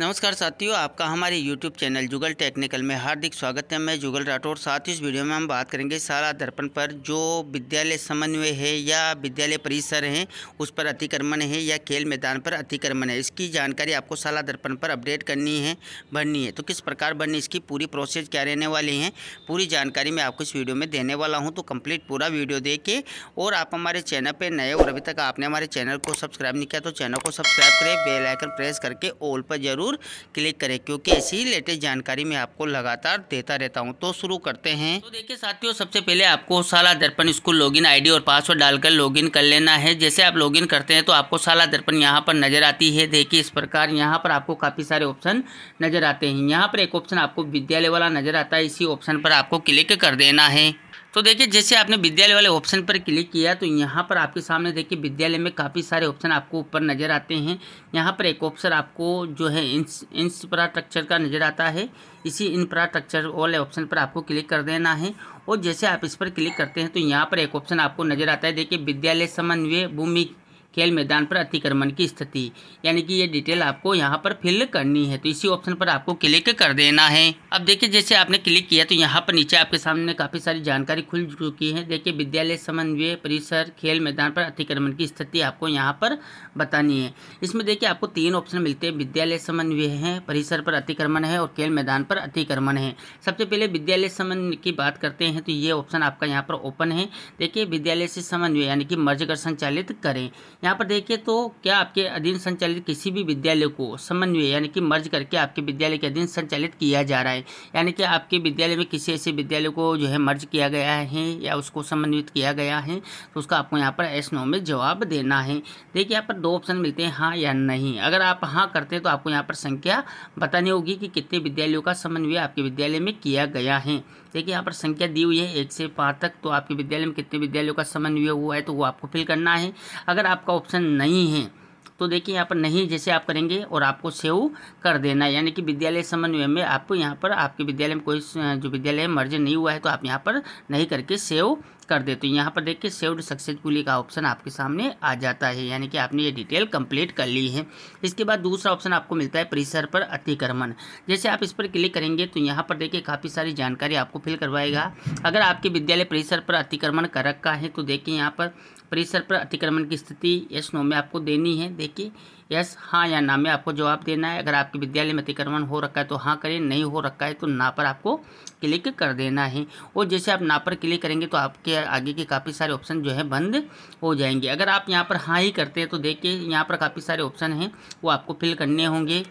नमस्कार साथियों आपका हमारे YouTube चैनल जुगल टेक्निकल में हार्दिक स्वागत है मैं जुगल राठौर साथ इस वीडियो में हम बात करेंगे शाला दर्पण पर जो विद्यालय समन्वय है या विद्यालय परिसर हैं उस पर अतिक्रमण है या खेल मैदान पर अतिक्रमण है इसकी जानकारी आपको शाला दर्पण पर अपडेट करनी है भरनी है तो किस प्रकार भरनी इसकी पूरी प्रोसेस क्या रहने वाली है पूरी जानकारी मैं आपको इस वीडियो में देने वाला हूँ तो कम्प्लीट पूरा वीडियो देखे और आप हमारे चैनल पर नए और अभी तक आपने हमारे चैनल को सब्सक्राइब नहीं किया तो चैनल को सब्सक्राइब करें बेलाइकन प्रेस करके ऑल पर जरूर ज़रूर क्लिक करें क्योंकि ऐसी लेटेस्ट जानकारी मैं आपको लगातार देता रहता हूँ तो शुरू करते हैं तो देखिए साथियों सबसे पहले आपको Shala Darpan school login ID और पासवर्ड डालकर लॉगिन कर लेना है जैसे आप लॉगिन करते हैं तो आपको साला दर्पण यहाँ पर नजर आती है देखिए इस प्रकार यहाँ पर आपको काफ़ी सारे ऑप्शन नजर आते हैं यहाँ पर एक ऑप्शन आपको विद्यालय वाला नजर आता है इसी ऑप्शन पर आपको क्लिक कर देना है तो देखिए जैसे आपने विद्यालय वाले ऑप्शन पर क्लिक किया तो यहाँ पर आपके सामने देखिए विद्यालय में काफ़ी सारे ऑप्शन आपको ऊपर नज़र आते हैं यहाँ पर एक ऑप्शन आपको जो है इंस इंफ्रास्ट्रक्चर का नज़र आता है इसी इंफ्रास्ट्रक्चर वाले ऑप्शन पर आपको क्लिक कर देना है और जैसे आप इस पर क्लिक करते हैं तो यहाँ पर एक ऑप्शन आपको नज़र आता है देखिए विद्यालय समन्वय भूमि खेल मैदान पर अतिक्रमण की स्थिति यानी कि ये डिटेल आपको यहाँ पर फिल करनी है तो इसी ऑप्शन पर आपको क्लिक कर देना है अब देखिए जैसे आपने क्लिक किया तो यहाँ पर नीचे आपके सामने काफ़ी सारी जानकारी खुल चुकी है देखिए विद्यालय समन्वय परिसर खेल मैदान पर अतिक्रमण की स्थिति आपको यहाँ पर बतानी है इसमें देखिए आपको तीन ऑप्शन मिलते हैं विद्यालय समन्वय है परिसर पर अतिक्रमण है और खेल मैदान पर अतिक्रमण है सबसे पहले विद्यालय समन्वय की बात करते हैं तो ये ऑप्शन आपका यहाँ पर ओपन है देखिए विद्यालय से समन्वय यानी कि मर्ज कर संचालित करें यहाँ पर देखिए तो क्या आपके अधीन संचालित किसी भी विद्यालय को समन्वय यानी कि मर्ज करके आपके विद्यालय के अधीन संचालित किया जा रहा है यानी कि आपके विद्यालय में किसी ऐसे विद्यालय को जो है मर्ज किया गया है या उसको समन्वित किया गया है तो उसका आपको यहाँ पर एस नो में जवाब देना है देखिए यहाँ पर दो ऑप्शन मिलते हैं हाँ या नहीं अगर आप हाँ करते हैं तो आपको यहाँ पर संख्या बतानी होगी कि कितने विद्यालयों का समन्वय आपके विद्यालय में किया गया है ठीक है यहाँ पर संख्या दी हुई है एक से पाँच तक तो आपके विद्यालय में कितने विद्यालयों का समन्वय हुआ है तो वो आपको फिल करना है अगर आपका ऑप्शन नहीं है तो देखिए यहाँ पर नहीं जैसे आप करेंगे और आपको सेव कर देना यानी कि विद्यालय समन्वय में आपको यहाँ पर आपके विद्यालय में कोई जो विद्यालय मर्ज नहीं हुआ है तो आप यहाँ पर नहीं करके सेव कर देते हैं यहाँ पर देखिए सेव्ड सक्सेसफुली का ऑप्शन आपके सामने आ जाता है यानी कि आपने ये डिटेल कंप्लीट कर ली है इसके बाद दूसरा ऑप्शन आपको मिलता है परिसर पर अतिक्रमण जैसे आप इस पर क्लिक करेंगे तो यहाँ पर देखिए काफ़ी सारी जानकारी आपको फिल करवाएगा अगर आपके विद्यालय परिसर पर अतिक्रमण कर रखा है तो देखिए यहाँ पर परिसर पर अतिक्रमण की स्थिति यश नो में आपको देनी है यानी कि यस हाँ या ना में आपको जवाब देना है अगर आपके विद्यालय में अतिक्रमण हो रखा है तो हाँ करें नहीं हो रखा है तो ना पर आपको क्लिक कर देना है और जैसे आप ना पर क्लिक करेंगे तो आपके आगे के काफ़ी सारे ऑप्शन जो है बंद हो जाएंगे अगर आप यहाँ पर हाँ ही करते हैं तो देखिए यहाँ पर काफ़ी सारे ऑप्शन हैं वो आपको फिल करने होंगे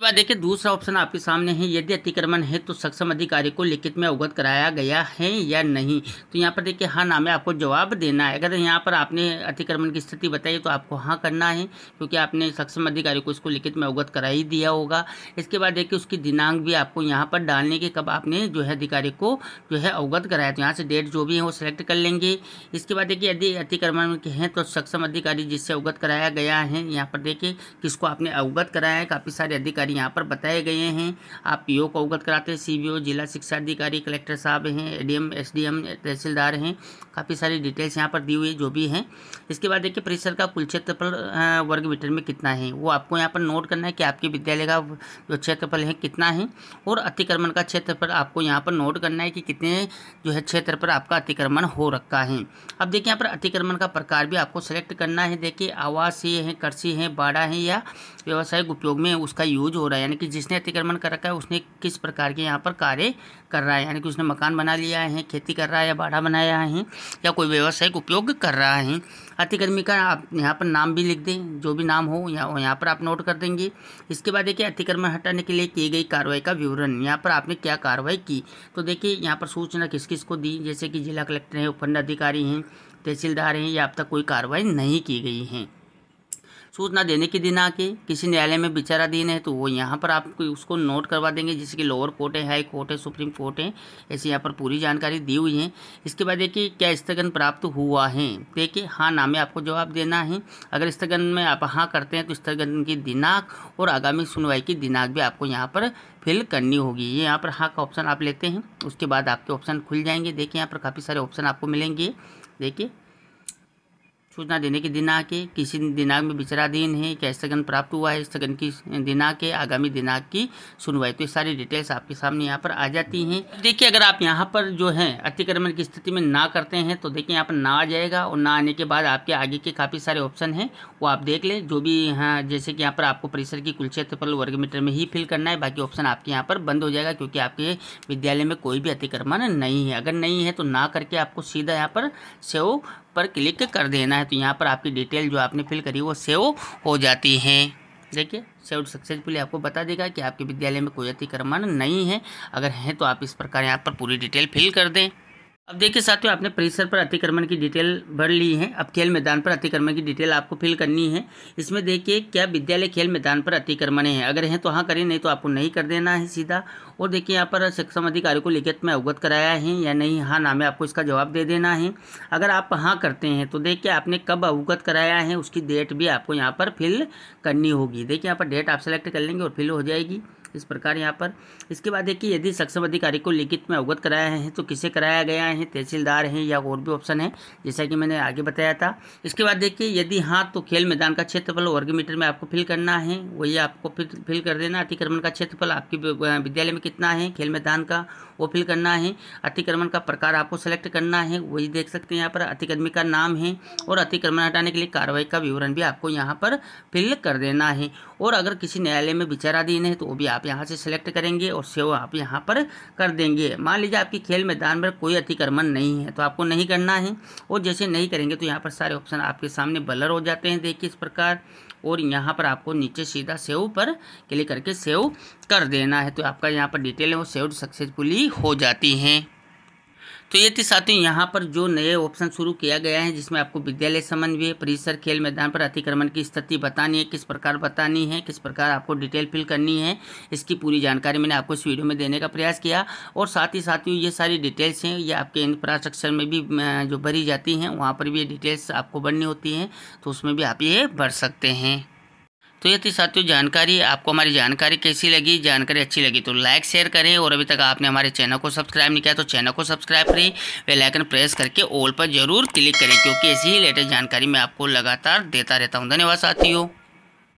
तो बाद देखिए दूसरा ऑप्शन आपके सामने है यदि अतिक्रमण है तो सक्षम अधिकारी को लिखित में अवगत कराया गया है या नहीं तो यहाँ पर देखिए हाँ नाम है आपको जवाब देना है अगर यहाँ पर आपने अतिक्रमण की स्थिति बताई तो आपको हाँ करना है क्योंकि आपने सक्षम अधिकारी को इसको लिखित में अवगत करा ही दिया होगा इसके बाद देखिए उसकी दिनांक भी आपको यहाँ पर डालने के कब आपने जो है अधिकारी को जो है अवगत कराया तो यहाँ से डेट जो भी है वो सिलेक्ट कर लेंगे इसके बाद देखिए यदि अतिक्रमण के हैं तो सक्षम अधिकारी जिससे अवगत कराया गया है यहाँ पर देखिए किसको आपने अवगत कराया है काफ़ी सारे अधिकारी अधिकारी यहाँ पर बताए गए हैं आप पी को अवगत कराते हैं सी जिला शिक्षा अधिकारी कलेक्टर साहब हैं एडीएम एसडीएम तहसीलदार हैं काफ़ी सारी डिटेल्स यहाँ पर दी हुई है जो भी हैं इसके बाद देखिए परिसर का कुल क्षेत्रफल वर्ग मीटर में कितना है वो आपको यहाँ पर नोट करना है कि आपके विद्यालय का जो क्षेत्रफल है कितना है और अतिक्रमण का क्षेत्रफल आपको यहाँ पर नोट करना है कि कितने जो है क्षेत्र पर आपका अतिक्रमण हो रखा है अब देखिए यहाँ पर अतिक्रमण का प्रकार भी आपको सेलेक्ट करना है देखिए आवासीय है कृषि है बाड़ा है या व्यावसायिक उपयोग में उसका यूज हो रहा है यानी कि जिसने अतिक्रमण कर रखा है उसने किस प्रकार के यहाँ पर कार्य कर रहा है यानी कि उसने मकान बना लिया है खेती कर रहा है या बाढ़ा बनाया है या कोई व्यावसायिक उपयोग कर रहा है अतिक्रमी का आप यहाँ पर नाम भी लिख दें जो भी नाम हो या यहाँ पर आप नोट कर देंगे इसके बाद देखिए अतिक्रमण हटाने के लिए की गई कार्रवाई का विवरण यहाँ पर आपने क्या कार्रवाई की तो देखिए यहाँ पर सूचना किस किस को दी जैसे कि जिला कलेक्टर हैं उपखंड अधिकारी हैं तहसीलदार हैं या अब तक कोई कार्रवाई नहीं की गई है सूचना देने की दिन है किसी न्यायालय में विचाराधीन है तो वो यहाँ पर आपको उसको नोट करवा देंगे जैसे कि लोअर कोर्ट है हाई कोर्ट है सुप्रीम कोर्ट है ऐसी यहाँ पर पूरी जानकारी दी हुई है इसके बाद देखिए क्या स्थगन प्राप्त हुआ है देखिए हाँ नामे आपको जवाब देना है अगर स्थगन में आप हाँ करते हैं तो स्थगन की दिनांक और आगामी सुनवाई की दिनांक भी आपको यहाँ पर फिल करनी होगी ये यहाँ पर हाँ का ऑप्शन आप लेते हैं उसके बाद आपके ऑप्शन खुल जाएंगे देखिए यहाँ पर काफ़ी सारे ऑप्शन आपको मिलेंगे देखिए सूचना देने की दिनांक है किसी दिनांक में विचाराधीन है क्या स्थगन प्राप्त हुआ है स्थगन की दिनांक आगामी दिनांक की सुनवाई तो ये सारी डिटेल्स आपके सामने यहाँ पर आ जाती हैं देखिए अगर आप यहाँ पर जो है अतिक्रमण की स्थिति में ना करते हैं तो देखिए यहाँ पर ना आ जाएगा और ना आने के बाद आपके आगे के काफ़ी सारे ऑप्शन हैं वो आप देख लें जो भी यहाँ जैसे कि यहाँ पर आपको परिसर की कुल क्षेत्रफल वर्ग मीटर में ही फिल करना है बाकी ऑप्शन आपके यहाँ पर बंद हो जाएगा क्योंकि आपके विद्यालय में कोई भी अतिक्रमण नहीं है अगर नहीं है तो ना करके आपको सीधा यहाँ पर सेव पर क्लिक कर देना है तो यहाँ पर आपकी डिटेल जो आपने फिल करी वो सेव हो जाती है देखिए सेव सक्सेसफुली आपको बता देगा कि आपके विद्यालय में कोई अतिक्रमण नहीं है अगर हैं तो आप इस प्रकार यहाँ पर पूरी डिटेल फिल कर दें अब देखिए साथियों आपने परिसर पर अतिक्रमण की डिटेल भर ली है अब खेल मैदान पर अतिक्रमण की डिटेल आपको फिल करनी है इसमें देखिए क्या विद्यालय खेल मैदान पर अतिक्रमण है अगर हैं तो हाँ करें नहीं तो आपको नहीं कर देना है सीधा और देखिए यहाँ पर सक्षम अधिकारी को लिखित में अवगत कराया है या नहीं हाँ ना में आपको इसका जवाब दे देना है अगर आप हाँ करते हैं तो देखिए आपने कब अवगत कराया है उसकी डेट भी आपको यहाँ पर फिल करनी होगी देखिए यहाँ पर डेट आप सेलेक्ट कर लेंगे और फिल हो जाएगी इस प्रकार यहाँ पर इसके बाद देखिए यदि सक्षम अधिकारी को लिखित में अवगत कराया है तो किसे कराया गया है तहसीलदार हैं या और भी ऑप्शन है जैसा कि मैंने आगे बताया था इसके बाद देखिए यदि हाँ तो खेल मैदान का क्षेत्रफल वर्ग मीटर में आपको फिल करना है वही आपको फिल कर देना अतिक्रमण का क्षेत्रफल आपके विद्यालय में कितना है खेल मैदान का वो फिल करना है अतिक्रमण का प्रकार आपको सेलेक्ट करना है वही देख सकते हैं यहाँ पर अतिक्रमी का नाम है और अतिक्रमण हटाने के लिए कार्रवाई का विवरण भी आपको यहाँ पर फिल कर देना है और अगर किसी न्यायालय में विचाराधीन है तो वो भी आप यहाँ से सिलेक्ट करेंगे और सेव आप यहाँ पर कर देंगे मान लीजिए आपकी खेल मैदान पर कोई अतिक्रमण नहीं है तो आपको नहीं करना है और जैसे नहीं करेंगे तो यहाँ पर सारे ऑप्शन आपके सामने बलर हो जाते हैं देखिए इस प्रकार और यहाँ पर आपको नीचे सीधा सेव पर क्लिक करके सेव कर देना है तो आपका यहाँ पर डिटेल है वो सेव सक्सेसफुली हो जाती हैं तो ये थी साथियों यहाँ पर जो नए ऑप्शन शुरू किया गया है जिसमें आपको विद्यालय समन्वय परिसर खेल मैदान पर अतिक्रमण की स्थिति बतानी है किस प्रकार बतानी है किस प्रकार आपको डिटेल फिल करनी है इसकी पूरी जानकारी मैंने आपको इस वीडियो में देने का प्रयास किया और साथ ही साथियों ये सारी डिटेल्स हैं ये आपके इंफ्रास्ट्रक्चर में भी जो भरी जाती हैं वहाँ पर भी ये डिटेल्स आपको भरनी होती हैं तो उसमें भी आप ये भर सकते हैं तो ये थी साथियों जानकारी आपको हमारी जानकारी कैसी लगी जानकारी अच्छी लगी तो लाइक शेयर करें और अभी तक आपने हमारे चैनल को सब्सक्राइब नहीं किया तो चैनल को सब्सक्राइब करें बेल आइकन प्रेस करके ऑल पर जरूर क्लिक करें क्योंकि ऐसी ही लेटेस्ट जानकारी मैं आपको लगातार देता रहता हूँ धन्यवाद साथियों